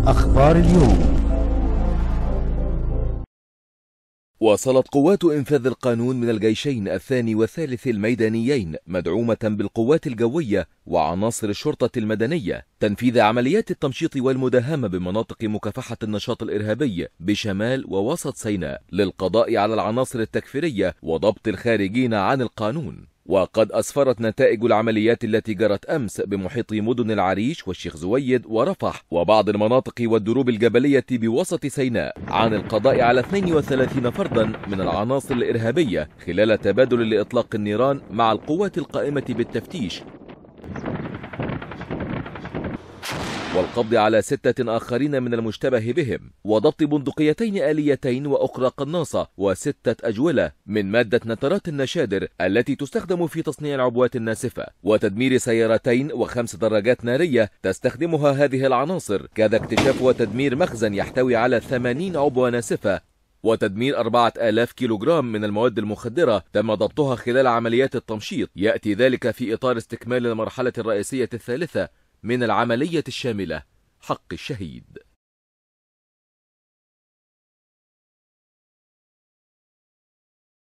أخبار اليوم واصلت قوات إنفاذ القانون من الجيشين الثاني والثالث الميدانيين مدعومة بالقوات الجوية وعناصر الشرطة المدنية تنفيذ عمليات التمشيط والمداهمة بمناطق مكافحة النشاط الإرهابي بشمال ووسط سيناء للقضاء على العناصر التكفيرية وضبط الخارجين عن القانون وقد أسفرت نتائج العمليات التي جرت أمس بمحيط مدن العريش والشيخ زويد ورفح وبعض المناطق والدروب الجبلية بوسط سيناء عن القضاء على 32 فردا من العناصر الإرهابية خلال تبادل لإطلاق النيران مع القوات القائمة بالتفتيش والقبض على ستة آخرين من المشتبه بهم وضبط بندقيتين آليتين وأخرى قناصة وستة أجولة من مادة نترات النشادر التي تستخدم في تصنيع العبوات الناسفة وتدمير سيارتين وخمس دراجات نارية تستخدمها هذه العناصر كذا اكتشاف وتدمير مخزن يحتوي على 80 عبوة ناسفة وتدمير 4000 كيلوغرام من المواد المخدرة تم ضبطها خلال عمليات التمشيط يأتي ذلك في إطار استكمال المرحلة الرئيسية الثالثة من العملية الشاملة حق الشهيد